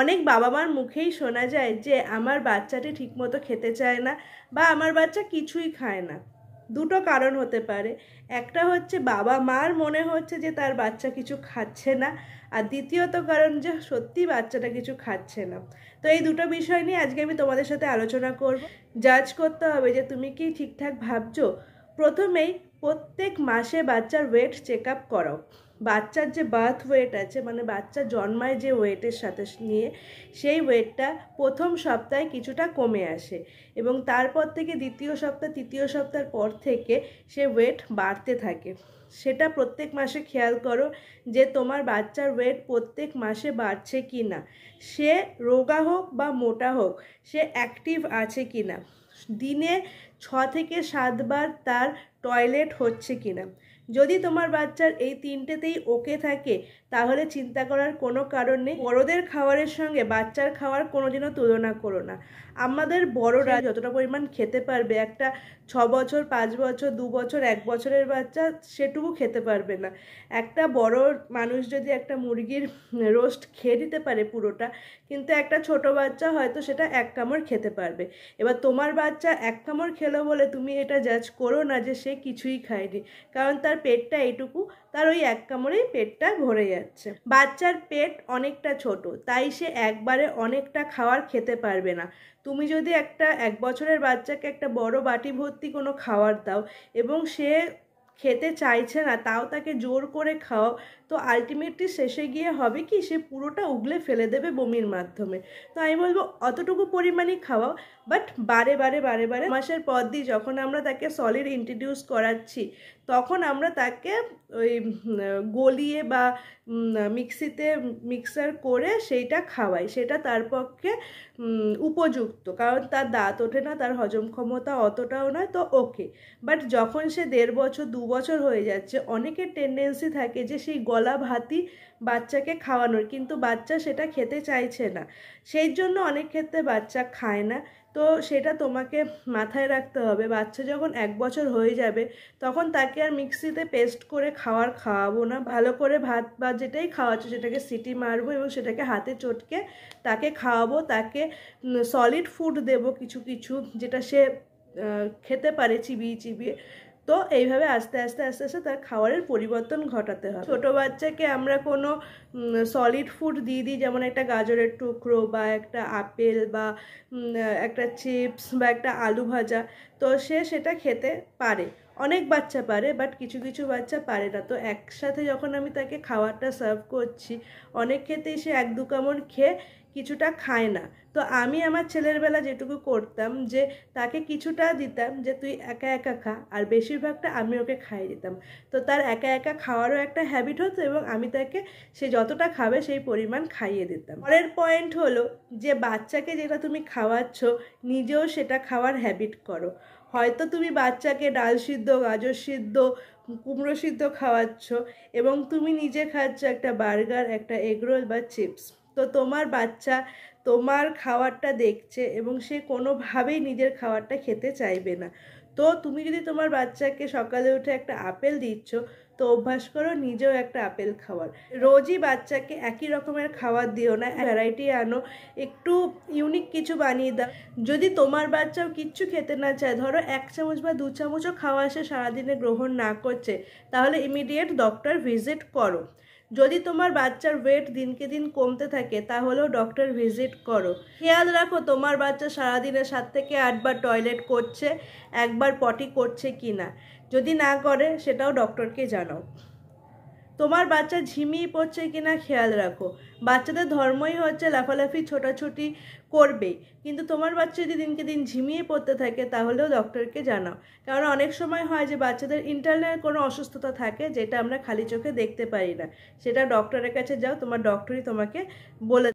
অনেক বাবা মার মুখেই শোনা যায় যে আমার বাচ্চাটি ঠিকমতো খেতে চায় না বা আমার বাচ্চা কিছুই খায় না দুটো কারণ হতে পারে একটা হচ্ছে বাবা মার মনে হচ্ছে যে তার বাচ্চা কিছু খাচ্ছে না আর দ্বিতীয়ত কারণ যে সত্যি বাচ্চাটা কিছু খাচ্ছে না তো এই দুটো বিষয় নিয়ে আজকে আমি তোমাদের সাথে আলোচনা করব জাজ করতে হবে যে তুমি কি ঠিকঠাক ভাবছো প্রথমেই প্রত্যেক মাসে বাচ্চার ওয়েট চেক আপ করো বাচ্চার যে বার্থ ওয়েট আছে মানে বাচ্চা জন্মায় যে ওয়েটের সাথে নিয়ে সেই ওয়েটটা প্রথম সপ্তাহে কিছুটা কমে আসে এবং তারপর থেকে দ্বিতীয় সপ্তাহ তৃতীয় সপ্তাহের পর থেকে সে ওয়েট বাড়তে থাকে সেটা প্রত্যেক মাসে খেয়াল করো যে তোমার বাচ্চার ওয়েট প্রত্যেক মাসে বাড়ছে কি না সে রোগা হোক বা মোটা হোক সে অ্যাক্টিভ আছে কি না দিনে ছ থেকে সাতবার তার টয়লেট হচ্ছে কি না যদি তোমার বাচ্চার এই তিনটেতেই ওকে থাকে তাহলে চিন্তা করার কোনো কারণ নেই বড়োদের খাবারের সঙ্গে বাচ্চার খাওয়ার কোনো দিনও তুলনা করো না আমাদের বড়রা যতটা পরিমাণ খেতে পারবে একটা ছ বছর পাঁচ বছর দু বছর এক বছরের বাচ্চা সেটুকু খেতে পারবে না একটা বড় মানুষ যদি একটা মুরগির রোস্ট খেয়ে দিতে পারে পুরোটা কিন্তু একটা ছোট বাচ্চা হয়তো সেটা এক কামড় খেতে পারবে এবার তোমার বাচ্চা এক কামড় খেলো বলে তুমি এটা জাজ করো না যে সে কিছুই খায়নি কারণ তার তার পেটটা এটুকু তার ওই এক কামড়েই পেটটা ভরে যাচ্ছে বাচ্চার পেট অনেকটা ছোট তাই সে একবারে অনেকটা খাওয়ার খেতে পারবে না তুমি যদি একটা এক বছরের বাচ্চাকে একটা বড় বাটি ভর্তি কোনো খাওয়ার দাও এবং সে খেতে চাইছে না তাও তাকে জোর করে খাও তো আলটিমেটলি শেষে গিয়ে হবে কি সে পুরোটা উগলে ফেলে দেবে বমির মাধ্যমে তো আমি বলবো অতটুকু পরিমাণই খাওয়াও বাট বারে বারে বারে বারে মাসের পর দিয়ে যখন আমরা তাকে সলিড ইন্ট্রোডিউস করাচ্ছি তখন আমরা তাকে ওই গলিয়ে বা মিক্সিতে মিক্সার করে সেইটা খাওয়াই সেটা তার পক্ষে উপযুক্ত কারণ তার দাঁত ওঠে না তার হজম ক্ষমতা অতটাও নয় তো ওকে বাট যখন সে দেড় বছর দু বছর হয়ে যাচ্ছে অনেকের টেন্ডেন্সি থাকে যে সেই গলা ভাতি বাচ্চাকে খাওয়ানোর কিন্তু বাচ্চা সেটা খেতে চাইছে না সেই জন্য অনেক ক্ষেত্রে বাচ্চা খায় না তো সেটা তোমাকে মাথায় রাখতে হবে বাচ্চা যখন এক বছর হয়ে যাবে তখন তাকে আর মিক্সিতে পেস্ট করে খাওয়ার খাওয়াবো না ভালো করে ভাত বা যেটাই খাওয়াচ্ছ সেটাকে সিটি মারবো এবং সেটাকে হাতে চটকে তাকে খাওয়াবো তাকে সলিড ফুড দেব কিছু কিছু যেটা সে খেতে পারে চিবিয়ে চিবিয়ে তো এইভাবে আস্তে আস্তে আস্তে আস্তে তার খাবারের পরিবর্তন ঘটাতে হবে ছোটো বাচ্চাকে আমরা কোনো সলিড ফুড দিয়ে দিই যেমন একটা গাজরের টুকরো বা একটা আপেল বা একটা চিপস বা একটা আলু ভাজা তো সে সেটা খেতে পারে অনেক বাচ্চা পারে বাট কিছু কিছু বাচ্চা পারে না তো একসাথে যখন আমি তাকে খাবারটা সার্ভ করছি অনেক ক্ষেত্রেই সে এক দু কামড় খেয়ে কিছুটা খায় না তো আমি আমার ছেলের বেলা যেটুকু করতাম যে তাকে কিছুটা দিতাম যে তুই একা একা খা আর বেশিরভাগটা আমি ওকে খাইয়ে দিতাম তো তার একা একা খাওয়ারও একটা হ্যাবিট হতো এবং আমি তাকে সে যতটা খাবে সেই পরিমাণ খাইয়ে দিতাম পরের পয়েন্ট হলো যে বাচ্চাকে যেটা তুমি খাওয়াচ্ছ নিজেও সেটা খাওয়ার হ্যাবিট করো হয়তো তুমি বাচ্চাকে ডাল সিদ্ধ গাজর সিদ্ধ কুমড়ো সিদ্ধ খাওয়াচ্ছ এবং তুমি নিজে খাচ্ছ একটা বার্গার একটা এগরোল বা চিপস তো তোমার বাচ্চা তোমার খাওয়ারটা দেখছে এবং সে কোনোভাবেই নিজের খাওয়ারটা খেতে চাইবে না তো তুমি যদি তোমার বাচ্চাকে সকালে উঠে একটা আপেল দিচ্ছ তো অভ্যাস করো নিজেও একটা আপেল খাওয়ার রোজই বাচ্চাকে একই রকমের খাবার দিও না ভ্যারাইটি আনো একটু ইউনিক কিছু বানিয়ে দাও যদি তোমার বাচ্চাও কিচ্ছু খেতে না চায় ধরো এক চামচ বা দু চামচও খাওয়া সে সারাদিনে গ্রহণ না করছে তাহলে ইমিডিয়েট ডক্টর ভিজিট করো যদি তোমার বাচ্চার ওয়েট দিনকে দিন কমতে থাকে তাহলেও ডক্টর ভিজিট করো খেয়াল রাখো তোমার বাচ্চা সারাদিনে সাত থেকে আটবার টয়লেট করছে একবার পটি করছে কি না যদি না করে সেটাও ডক্টরকে জানাও তোমার বাচ্চা ঝিমিয়ে পড়ছে কিনা খেয়াল রাখো বাচ্চাদের ধর্মই হচ্ছে লাফালাফি ছোটাছুটি করবে কিন্তু তোমার বাচ্চা যদি দিনকে দিন ঝিমিয়ে পড়তে থাকে তাহলেও ডক্টরকে জানাও কারণ অনেক সময় হয় যে বাচ্চাদের ইন্টারনাল কোনো অসুস্থতা থাকে যেটা আমরা খালি চোখে দেখতে পারি না সেটা ডক্টরের কাছে যাও তোমার ডক্টরই তোমাকে বলে